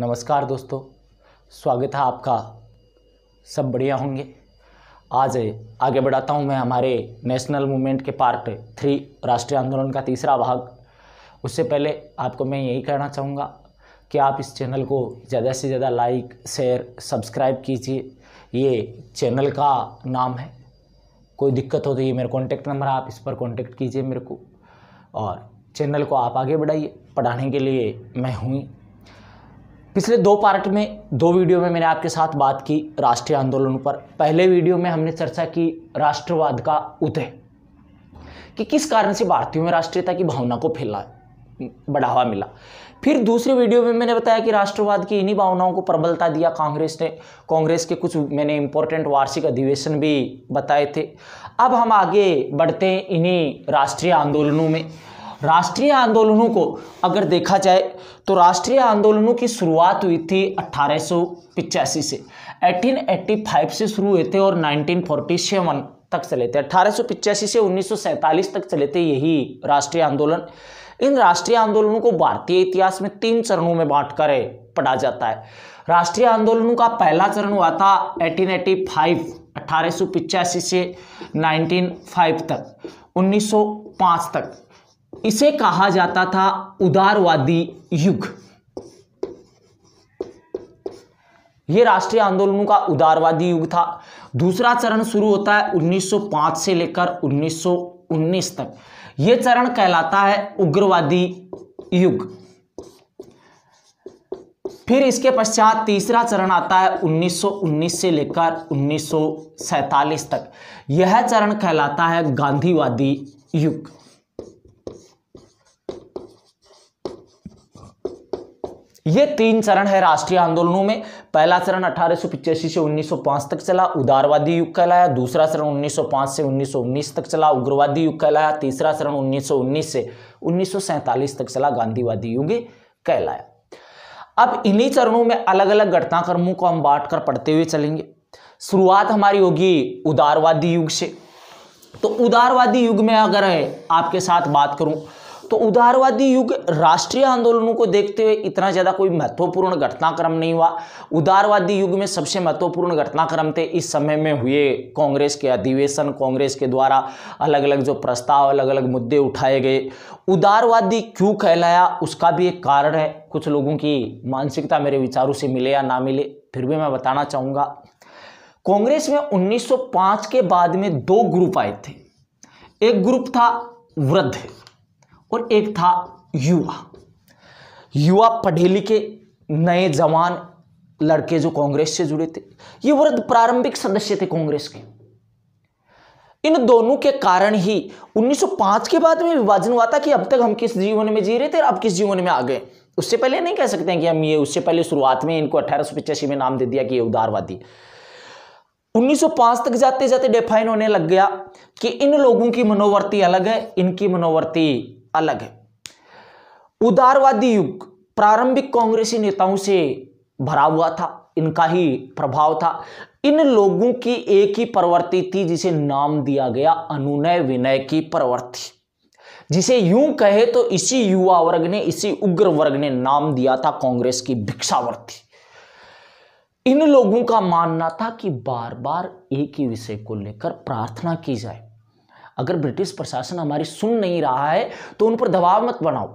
नमस्कार दोस्तों स्वागत है आपका सब बढ़िया होंगे आज आगे बढ़ाता हूँ मैं हमारे नेशनल मूवमेंट के पार्ट थ्री राष्ट्रीय आंदोलन का तीसरा भाग उससे पहले आपको मैं यही कहना चाहूँगा कि आप इस चैनल को ज़्यादा से ज़्यादा लाइक शेयर सब्सक्राइब कीजिए ये चैनल का नाम है कोई दिक्कत हो तो ये मेरा कॉन्टैक्ट नंबर आप इस पर कॉन्टैक्ट कीजिए मेरे को और चैनल को आप आगे बढ़ाइए पढ़ाने के लिए मैं हूँ पिछले दो पार्ट में दो वीडियो में मैंने आपके साथ बात की राष्ट्रीय आंदोलन पर पहले वीडियो में हमने चर्चा की राष्ट्रवाद का उदय कि किस कारण से भारतीयों में राष्ट्रीयता की भावना को फैला बढ़ावा मिला फिर दूसरे वीडियो में मैंने बताया कि राष्ट्रवाद की इन्हीं भावनाओं को प्रबलता दिया कांग्रेस ने कांग्रेस के कुछ मैंने इंपॉर्टेंट वार्षिक अधिवेशन भी बताए थे अब हम आगे बढ़ते हैं इन्हीं राष्ट्रीय आंदोलनों में राष्ट्रीय आंदोलनों को अगर देखा जाए तो राष्ट्रीय आंदोलनों की शुरुआत हुई थी अट्ठारह से 1885 से शुरू हुए थे और 1947 तक चले थे अट्ठारह से उन्नीस तक चले थे यही राष्ट्रीय आंदोलन इन राष्ट्रीय आंदोलनों को भारतीय इतिहास में तीन चरणों में बांट कर पढ़ा जाता है राष्ट्रीय आंदोलनों का पहला चरण हुआ था 1885 अट्ठारह से 1905 तक 1905 तक इसे कहा जाता था उदारवादी युग यह राष्ट्रीय आंदोलनों का उदारवादी युग था दूसरा चरण शुरू होता है 1905 से लेकर 1919 तक यह चरण कहलाता है उग्रवादी युग फिर इसके पश्चात तीसरा चरण आता है 1919 से लेकर 1947 तक यह चरण कहलाता है गांधीवादी युग ये तीन चरण है राष्ट्रीय आंदोलनों में पहला चरण अठारह से 1905 तक चला उदारवादी युग कहलाया दूसरा चरण 1905 से 1919 तक चला उग्रवादी युग कहलाया तीसरा चरण 1919 से 1947 तक चला गांधीवादी युग कहलाया अब इन्हीं चरणों में अलग अलग घटनाक्रमों को हम बांट कर पढ़ते हुए चलेंगे शुरुआत हमारी होगी उदारवादी युग से तो उदारवादी युग में अगर आपके साथ बात करूं तो उदारवादी युग राष्ट्रीय आंदोलनों को देखते हुए इतना ज़्यादा कोई महत्वपूर्ण घटनाक्रम नहीं हुआ उदारवादी युग में सबसे महत्वपूर्ण घटनाक्रम थे इस समय में हुए कांग्रेस के अधिवेशन कांग्रेस के द्वारा अलग अलग जो प्रस्ताव अलग अलग मुद्दे उठाए गए उदारवादी क्यों कहलाया उसका भी एक कारण है कुछ लोगों की मानसिकता मेरे विचारों से मिले या ना मिले फिर भी मैं बताना चाहूँगा कांग्रेस में 1905 के बाद में दो ग्रुप आए थे एक ग्रुप था वृद्ध और एक था युवा युवा पढ़े लिखे नए जवान लड़के जो कांग्रेस से जुड़े थे ये वृद्ध प्रारंभिक सदस्य थे कांग्रेस के इन दोनों के कारण ही 1905 के बाद में विभाजन हुआ था कि अब तक हम किस जीवन में जी रहे थे और अब किस जीवन में आ गए उससे पहले नहीं कह सकते हैं कि हम ये उससे पहले शुरुआत में इनको अठारह में नाम दे दिया कि ये उदारवादी 1905 तक जाते जाते डिफाइन होने लग गया कि इन लोगों की मनोवृत्ति अलग है इनकी मनोवृत्ति अलग है उदारवादी युग प्रारंभिक कांग्रेसी नेताओं से भरा हुआ था इनका ही प्रभाव था इन लोगों की एक ही प्रवृत्ति थी जिसे नाम दिया गया अनुनय विनय की प्रवृत्ति जिसे यूं कहे तो इसी युवा वर्ग ने इसी उग्र वर्ग ने नाम दिया था कांग्रेस की भिक्षावर्ती इन लोगों का मानना था कि बार बार एक ही विषय को लेकर प्रार्थना की जाए अगर ब्रिटिश प्रशासन हमारी सुन नहीं रहा है तो उन पर दबाव मत बनाओ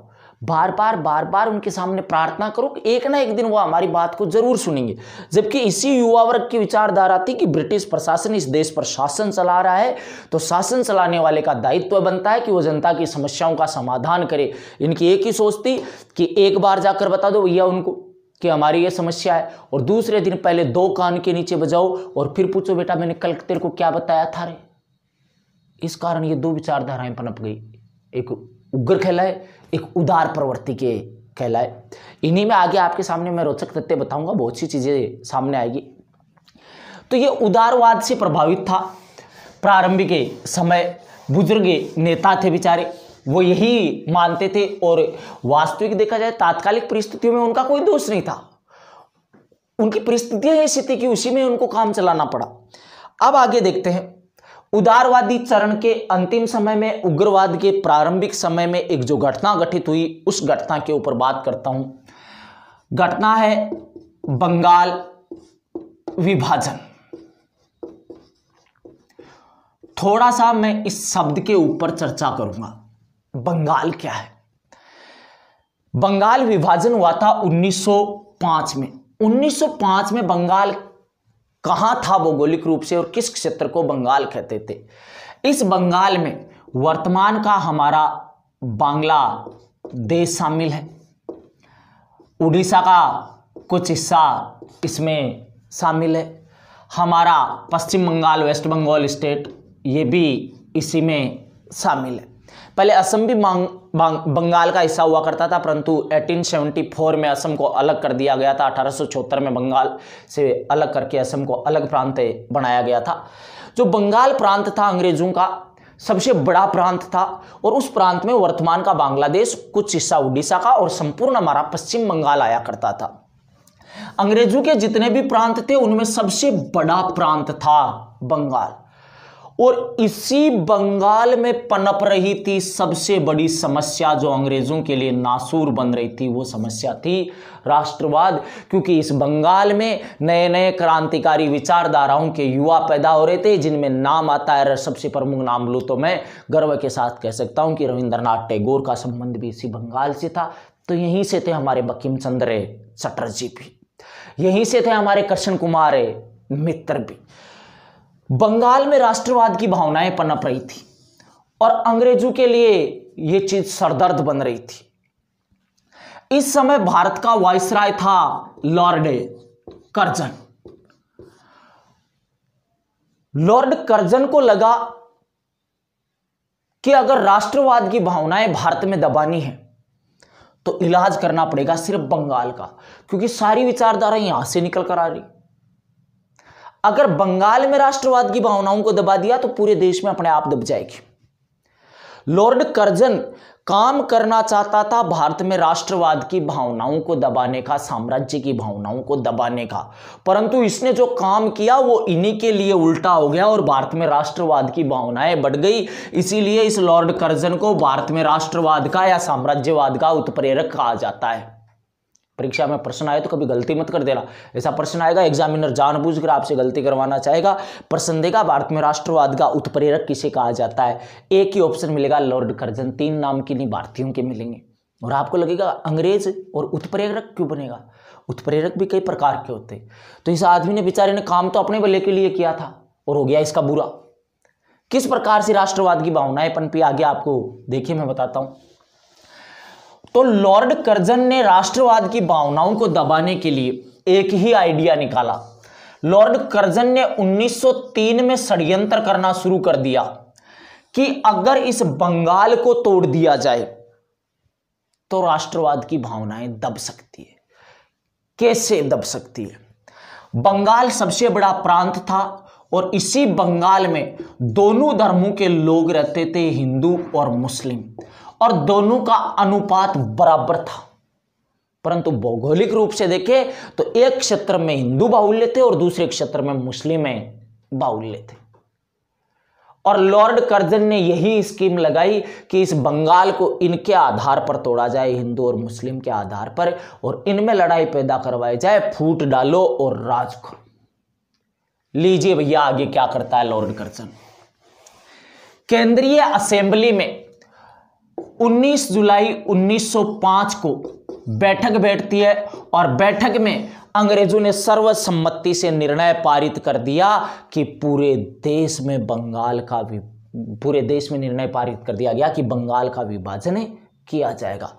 बार बार बार बार उनके सामने प्रार्थना करो एक ना एक दिन वो हमारी बात को जरूर सुनेंगे जबकि इसी युवा वर्ग की विचारधारा थी कि ब्रिटिश प्रशासन इस देश पर शासन चला रहा है तो शासन चलाने वाले का दायित्व बनता है कि वो जनता की समस्याओं का समाधान करे इनकी एक ही सोच थी कि एक बार जाकर बता दो भैया उनको कि हमारी ये समस्या है और दूसरे दिन पहले दो कान के नीचे बजाओ और फिर पूछो बेटा मैंने कल तेरे को क्या बताया था रे इस कारण ये दो विचारधाराएं पनप गई एक उग्र कहलाए एक उदार प्रवृत्ति के कहलाए इन्हीं में आगे आपके सामने मैं रोचक तथ्य बताऊंगा बहुत सी चीज़ें सामने आएगी तो ये उदारवाद से प्रभावित था प्रारंभिक समय बुजुर्ग नेता थे बेचारे वो यही मानते थे और वास्तविक देखा जाए तात्कालिक परिस्थितियों में उनका कोई दोष नहीं था उनकी परिस्थितियां ऐसी थी कि उसी में उनको काम चलाना पड़ा अब आगे देखते हैं उदारवादी चरण के अंतिम समय में उग्रवाद के प्रारंभिक समय में एक जो घटना घटित हुई उस घटना के ऊपर बात करता हूं घटना है बंगाल विभाजन थोड़ा सा मैं इस शब्द के ऊपर चर्चा करूंगा बंगाल क्या है बंगाल विभाजन हुआ था 1905 में 1905 में बंगाल कहाँ था भौगोलिक रूप से और किस क्षेत्र को बंगाल कहते थे इस बंगाल में वर्तमान का हमारा बांग्ला देश शामिल है उड़ीसा का कुछ हिस्सा इसमें शामिल है हमारा Paschim Bangal West Bengal state ये भी इसी में शामिल है पहले असम भी बंगाल का हिस्सा हुआ करता था परंतु 1874 में असम को अलग कर दिया गया था अठारह में बंगाल से अलग करके असम को अलग प्रांत बनाया गया था जो बंगाल प्रांत था अंग्रेजों का सबसे बड़ा प्रांत था और उस प्रांत में वर्तमान का बांग्लादेश कुछ हिस्सा उड़ीसा का और संपूर्ण हमारा पश्चिम बंगाल आया करता था अंग्रेजों के जितने भी प्रांत थे उनमें सबसे बड़ा प्रांत था बंगाल और इसी बंगाल में पनप रही थी सबसे बड़ी समस्या जो अंग्रेज़ों के लिए नासूर बन रही थी वो समस्या थी राष्ट्रवाद क्योंकि इस बंगाल में नए नए क्रांतिकारी विचारधाराओं के युवा पैदा हो रहे थे जिनमें नाम आता है सबसे प्रमुख नाम लू तो मैं गर्व के साथ कह सकता हूँ कि रविंद्रनाथ टैगोर का संबंध भी इसी बंगाल से था तो यहीं से थे हमारे बकीम चंद्र चटर्जी भी यहीं से थे हमारे कृष्ण कुमार मित्र भी बंगाल में राष्ट्रवाद की भावनाएं पनप रही थी और अंग्रेजों के लिए यह चीज सरदर्द बन रही थी इस समय भारत का वायसराय था लॉर्ड करजन लॉर्ड करजन को लगा कि अगर राष्ट्रवाद की भावनाएं भारत में दबानी है तो इलाज करना पड़ेगा सिर्फ बंगाल का क्योंकि सारी विचारधारा यहां से निकल कर आ रही अगर बंगाल में राष्ट्रवाद की भावनाओं को दबा दिया तो पूरे देश में अपने आप दब जाएगी लॉर्ड कर्जन काम करना चाहता था भारत में राष्ट्रवाद की भावनाओं को दबाने का साम्राज्य की भावनाओं को दबाने का परंतु इसने जो काम किया वो इन्हीं के लिए उल्टा हो गया और भारत में राष्ट्रवाद की भावनाएं बढ़ गई इसीलिए इस लॉर्ड कर्जन को भारत में राष्ट्रवाद का या साम्राज्यवाद का उत्प्रेरक कहा जाता है परीक्षा में प्रश्न आए तो कभी गलती मत कर देना ऐसा प्रश्न आएगा एग्जामिनर जानबूझकर आपसे गलती करवाना चाहेगा प्रश्न देगा भारत में राष्ट्रवाद का उत्प्रेरक किसे कहा जाता है एक ही ऑप्शन मिलेगा लॉर्ड कर्जन तीन नाम की नहीं भारतीयों के मिलेंगे और आपको लगेगा अंग्रेज और उत्प्रेरक क्यों बनेगा उत्प्रेरक भी कई प्रकार के होते तो इस आदमी ने बेचारे ने काम तो अपने बल्ले के लिए किया था और हो गया इसका बुरा किस प्रकार से राष्ट्रवाद की भावनाएं पनपी आगे आपको देखिए मैं बताता हूं तो लॉर्ड कर्जन ने राष्ट्रवाद की भावनाओं को दबाने के लिए एक ही आइडिया निकाला लॉर्ड कर्जन ने 1903 में षड्यंत्र करना शुरू कर दिया कि अगर इस बंगाल को तोड़ दिया जाए तो राष्ट्रवाद की भावनाएं दब सकती है कैसे दब सकती है बंगाल सबसे बड़ा प्रांत था और इसी बंगाल में दोनों धर्मों के लोग रहते थे हिंदू और मुस्लिम और दोनों का अनुपात बराबर था परंतु भौगोलिक रूप से देखे तो एक क्षेत्र में हिंदू बाहुल्य थे और दूसरे क्षेत्र में मुस्लिम बाहुल्य थे और लॉर्ड कर्जन ने यही स्कीम लगाई कि इस बंगाल को इनके आधार पर तोड़ा जाए हिंदू और मुस्लिम के आधार पर और इनमें लड़ाई पैदा करवाई जाए फूट डालो और राज करो लीजिए भैया आगे क्या करता है लॉर्ड कर्जन केंद्रीय असेंबली में 19 जुलाई 1905 को बैठक बैठती है और बैठक में अंग्रेजों ने सर्वसम्मति से निर्णय पारित कर दिया कि पूरे देश में बंगाल का भी पूरे देश में निर्णय पारित कर दिया गया कि बंगाल का विभाजन किया जाएगा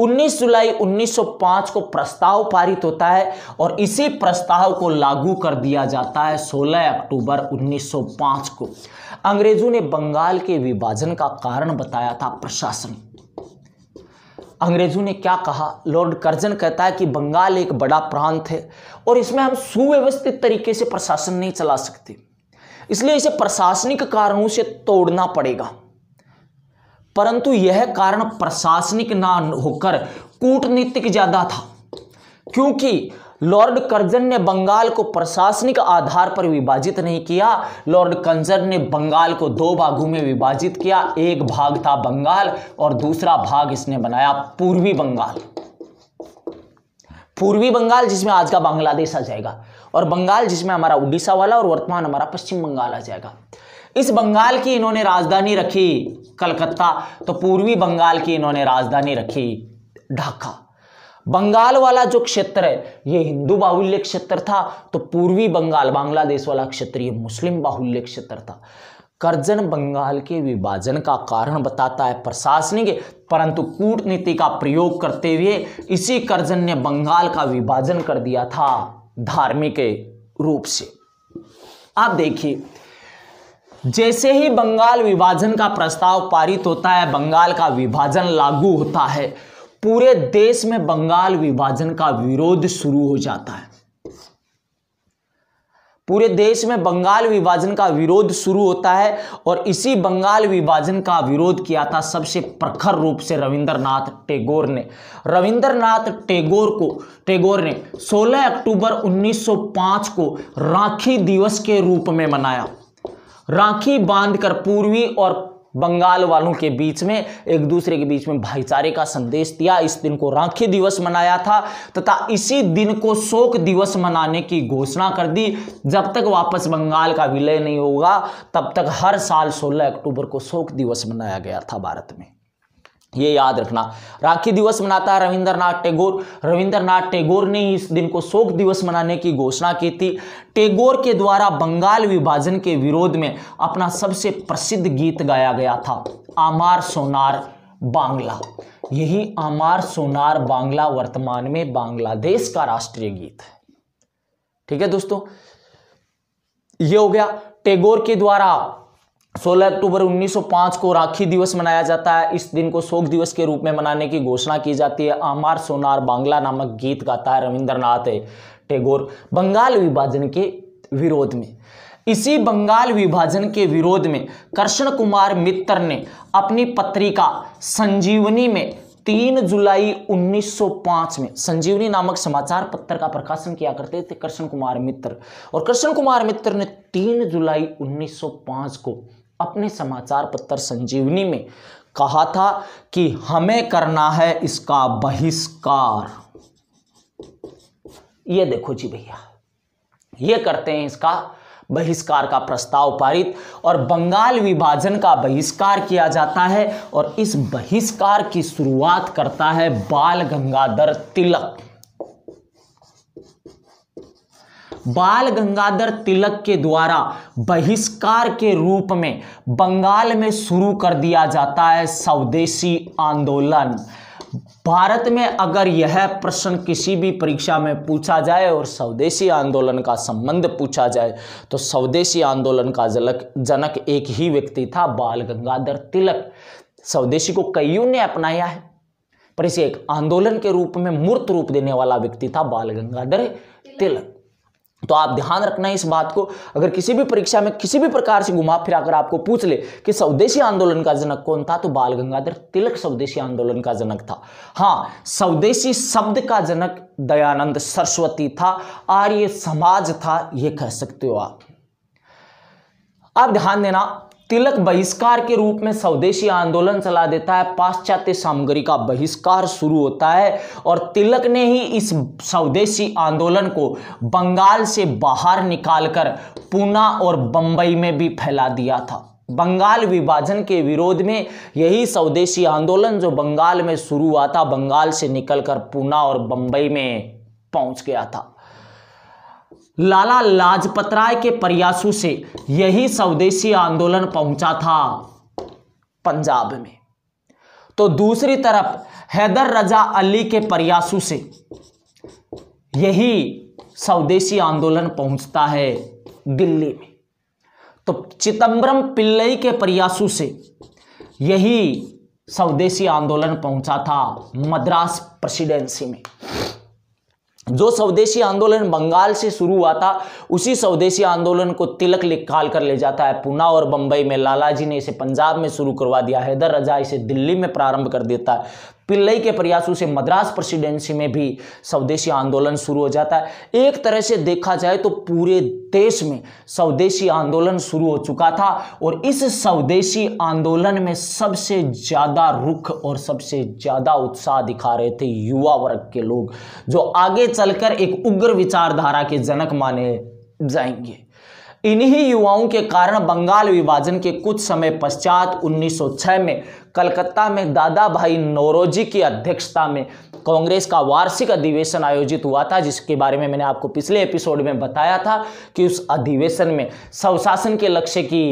19 जुलाई 1905 को प्रस्ताव पारित होता है और इसी प्रस्ताव को लागू कर दिया जाता है 16 अक्टूबर 1905 को अंग्रेजों ने बंगाल के विभाजन का कारण बताया था प्रशासन अंग्रेज़ों ने क्या कहा लॉर्ड कर्जन कहता है कि बंगाल एक बड़ा प्रांत है और इसमें हम सुव्यवस्थित तरीके से प्रशासन नहीं चला सकते इसलिए इसे प्रशासनिक कारणों से तोड़ना पड़ेगा परंतु यह कारण प्रशासनिक ना होकर कूटनीतिक ज़्यादा था क्योंकि लॉर्ड कर्जन ने बंगाल को प्रशासनिक आधार पर विभाजित नहीं किया लॉर्ड कर्जन ने बंगाल को दो भागों में विभाजित किया एक भाग था बंगाल और दूसरा भाग इसने बनाया पूर्वी बंगाल पूर्वी बंगाल जिसमें आज का बांग्लादेश आ जाएगा और बंगाल जिसमें हमारा उड़ीसा वाला और वर्तमान हमारा पश्चिम बंगाल आ जाएगा इस बंगाल की इन्होंने राजधानी रखी कलकत्ता तो पूर्वी बंगाल की इन्होंने राजधानी रखी ढाका बंगाल वाला जो क्षेत्र है ये हिंदू बाहुल्य क्षेत्र था तो पूर्वी बंगाल बांग्लादेश वाला क्षेत्र ये मुस्लिम बाहुल्य क्षेत्र था कर्जन बंगाल के विभाजन का कारण बताता है प्रशासनिक परंतु कूटनीति का प्रयोग करते हुए इसी कर्जन ने बंगाल का विभाजन कर दिया था धार्मिक रूप से आप देखिए जैसे ही बंगाल विभाजन का प्रस्ताव पारित होता है बंगाल का विभाजन लागू होता है पूरे देश में बंगाल विभाजन का विरोध शुरू हो जाता है पूरे देश में बंगाल विभाजन का विरोध शुरू होता है और इसी बंगाल विभाजन का विरोध किया था सबसे प्रखर रूप से रविंद्रनाथ टैगोर ने रविंद्रनाथ टैगोर को टैगोर ने 16 अक्टूबर 1905 को राखी दिवस के रूप में मनाया राखी बांधकर पूर्वी और बंगाल वालों के बीच में एक दूसरे के बीच में भाईचारे का संदेश दिया इस दिन को राखी दिवस मनाया था तथा इसी दिन को शोक दिवस मनाने की घोषणा कर दी जब तक वापस बंगाल का विलय नहीं होगा तब तक हर साल 16 अक्टूबर को शोक दिवस मनाया गया था भारत में ये याद रखना राखी दिवस मनाता है रविंद्रनाथ टैगोर रविंद्रनाथ टैगोर ने इस दिन को शोक दिवस मनाने की घोषणा की थी टैगोर के द्वारा बंगाल विभाजन के विरोध में अपना सबसे प्रसिद्ध गीत गाया गया था आमार सोनार बांग्ला यही आमार सोनार बांग्ला वर्तमान में बांग्लादेश का राष्ट्रीय गीत है ठीक है दोस्तों ये हो गया टेगोर के द्वारा 16 अक्टूबर 1905 को राखी दिवस मनाया जाता है इस दिन को शोक दिवस के रूप में मनाने की घोषणा की जाती है आमार सोनार बांग्ला नामक गीत गाता है रविंद्रनाथ टेगोर बंगाल विभाजन के विरोध में इसी बंगाल विभाजन के विरोध में कृष्ण कुमार मित्र ने अपनी पत्रिका संजीवनी में तीन जुलाई 1905 में संजीवनी नामक समाचार पत्र का प्रकाशन किया करते थे कृष्ण कुमार मित्र और कृष्ण कुमार मित्र ने तीन जुलाई 1905 को अपने समाचार पत्र संजीवनी में कहा था कि हमें करना है इसका बहिष्कार ये देखो जी भैया ये करते हैं इसका बहिष्कार का प्रस्ताव पारित और बंगाल विभाजन का बहिष्कार किया जाता है और इस बहिष्कार की शुरुआत करता है बाल गंगाधर तिलक बाल गंगाधर तिलक के द्वारा बहिष्कार के रूप में बंगाल में शुरू कर दिया जाता है स्वदेशी आंदोलन भारत में अगर यह प्रश्न किसी भी परीक्षा में पूछा जाए और स्वदेशी आंदोलन का संबंध पूछा जाए तो स्वदेशी आंदोलन का जलक जनक एक ही व्यक्ति था बाल गंगाधर तिलक स्वदेशी को कईयों ने अपनाया है पर इसे एक आंदोलन के रूप में मूर्त रूप देने वाला व्यक्ति था बाल गंगाधर तिलक तो आप ध्यान रखना इस बात को अगर किसी भी परीक्षा में किसी भी प्रकार से घुमा फिरा कर आपको पूछ ले कि स्वदेशी आंदोलन का जनक कौन था तो बाल गंगाधर तिलक स्वदेशी आंदोलन का जनक था हाँ स्वदेशी शब्द का जनक दयानंद सरस्वती था आर्य समाज था ये कह सकते हो आप आप ध्यान देना तिलक बहिष्कार के रूप में स्वदेशी आंदोलन चला देता है पाश्चात्य सामग्री का बहिष्कार शुरू होता है और तिलक ने ही इस स्वदेशी आंदोलन को बंगाल से बाहर निकालकर पुणे और बंबई में भी फैला दिया था बंगाल विभाजन के विरोध में यही स्वदेशी आंदोलन जो बंगाल में शुरू हुआ था बंगाल से निकलकर पुणे और बंबई में पहुंच गया था लाला लाजपत राय के प्रयासों से यही स्वदेशी आंदोलन पहुंचा था पंजाब में तो दूसरी तरफ हैदर रजा अली के प्रयासों से यही स्वदेशी आंदोलन पहुंचता है दिल्ली में तो चिदम्बरम पिल्लई के प्रयासों से यही स्वदेशी आंदोलन पहुंचा था मद्रास प्रेसिडेंसी में जो स्वदेशी आंदोलन बंगाल से शुरू हुआ था उसी स्वदेशी आंदोलन को तिलक निकाल कर ले जाता है पुना और बम्बई में लाला जी ने इसे पंजाब में शुरू करवा दिया हैदर रजा इसे दिल्ली में प्रारंभ कर देता है पिल्लई के प्रयासों से मद्रास प्रेसिडेंसी में भी स्वदेशी आंदोलन शुरू हो जाता है एक तरह से देखा जाए तो पूरे देश में स्वदेशी आंदोलन शुरू हो चुका था और इस स्वदेशी आंदोलन में सबसे ज़्यादा रुख और सबसे ज़्यादा उत्साह दिखा रहे थे युवा वर्ग के लोग जो आगे चलकर एक उग्र विचारधारा के जनक माने जाएंगे इन्हीं युवाओं के कारण बंगाल विभाजन के कुछ समय पश्चात 1906 में कलकत्ता में दादा भाई नौरोजी की अध्यक्षता में कांग्रेस का वार्षिक अधिवेशन आयोजित हुआ था जिसके बारे में मैंने आपको पिछले एपिसोड में बताया था कि उस अधिवेशन में स्वशासन के लक्ष्य की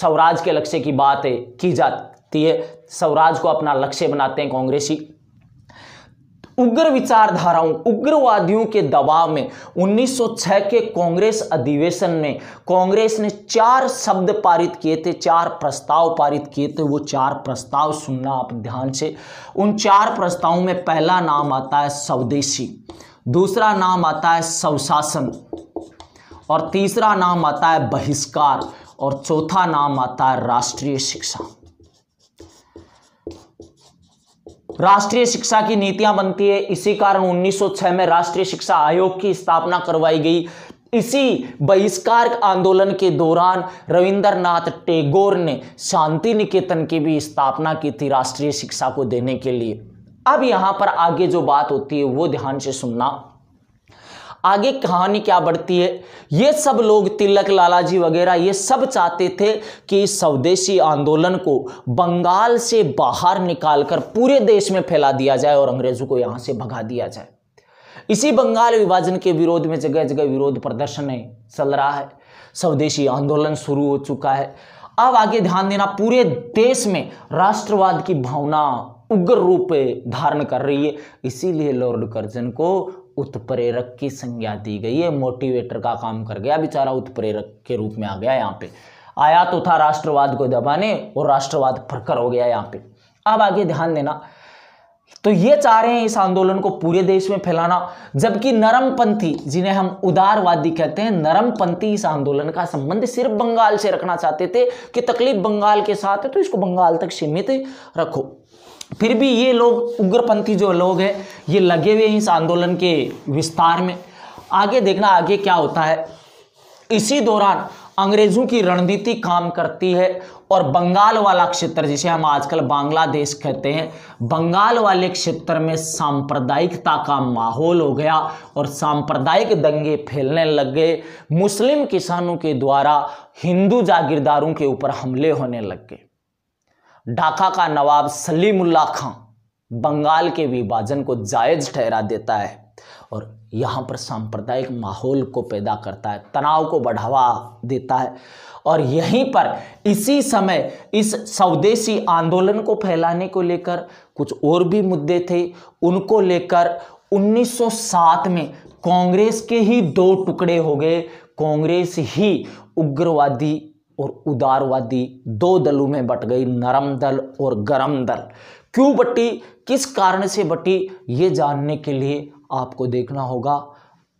स्वराज के लक्ष्य की बात की जाती है स्वराज को अपना लक्ष्य बनाते हैं कांग्रेसी उग्र विचारधाराओं उग्रवादियों के दबाव में 1906 के कांग्रेस अधिवेशन में कांग्रेस ने चार शब्द पारित किए थे चार प्रस्ताव पारित किए थे वो चार प्रस्ताव सुनना आप ध्यान से उन चार प्रस्तावों में पहला नाम आता है स्वदेशी दूसरा नाम आता है स्वशासन और तीसरा नाम आता है बहिष्कार और चौथा नाम आता है राष्ट्रीय शिक्षा राष्ट्रीय शिक्षा की नीतियां बनती है इसी कारण 1906 में राष्ट्रीय शिक्षा आयोग की स्थापना करवाई गई इसी बहिष्कार आंदोलन के दौरान रविंद्रनाथ टैगोर ने शांति निकेतन की भी स्थापना की थी राष्ट्रीय शिक्षा को देने के लिए अब यहां पर आगे जो बात होती है वो ध्यान से सुनना आगे कहानी क्या बढ़ती है ये सब लोग तिलक लालाजी वगैरह ये सब चाहते थे कि स्वदेशी आंदोलन को बंगाल से बाहर निकालकर पूरे देश में फैला दिया जाए और अंग्रेजों को यहां से भगा दिया जाए इसी बंगाल विभाजन के विरोध में जगह जगह विरोध प्रदर्शन चल रहा है स्वदेशी आंदोलन शुरू हो चुका है अब आगे ध्यान देना पूरे देश में राष्ट्रवाद की भावना उग्र रूप धारण कर रही है इसीलिए लॉर्ड कर्जन को उत्प्रेरक की संज्ञा दी गई है मोटिवेटर का काम कर गया बेचारा उत्प्रेरक के रूप में आ गया यहाँ पे आया तो था राष्ट्रवाद को दबाने और राष्ट्रवाद प्रखर हो गया यहाँ पे अब आगे ध्यान देना तो ये चाह रहे हैं इस आंदोलन को पूरे देश में फैलाना जबकि नरमपंथी जिन्हें हम उदारवादी कहते हैं नरमपंथी इस आंदोलन का संबंध सिर्फ बंगाल से रखना चाहते थे कि तकलीफ बंगाल के साथ है तो इसको बंगाल तक सीमित रखो फिर भी ये लोग उग्रपंथी जो लोग हैं ये लगे हुए हैं इस आंदोलन के विस्तार में आगे देखना आगे क्या होता है इसी दौरान अंग्रेजों की रणनीति काम करती है और बंगाल वाला क्षेत्र जिसे हम आजकल बांग्लादेश कहते हैं बंगाल वाले क्षेत्र में सांप्रदायिकता का माहौल हो गया और सांप्रदायिक दंगे फैलने लग गए मुस्लिम किसानों के द्वारा हिंदू जागीरदारों के ऊपर हमले होने लग गए ढाका का नवाब सलीमुल्ला खां बंगाल के विभाजन को जायज ठहरा देता है और यहाँ पर सांप्रदायिक माहौल को पैदा करता है तनाव को बढ़ावा देता है और यहीं पर इसी समय इस स्वदेशी आंदोलन को फैलाने को लेकर कुछ और भी मुद्दे थे उनको लेकर 1907 में कांग्रेस के ही दो टुकड़े हो गए कांग्रेस ही उग्रवादी और उदारवादी दो दलों में बट गई नरम दल और गरम दल क्यों बटी किस कारण से बटी ये जानने के लिए आपको देखना होगा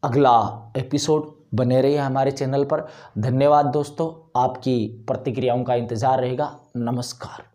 अगला एपिसोड बने रहिए हमारे चैनल पर धन्यवाद दोस्तों आपकी प्रतिक्रियाओं का इंतज़ार रहेगा नमस्कार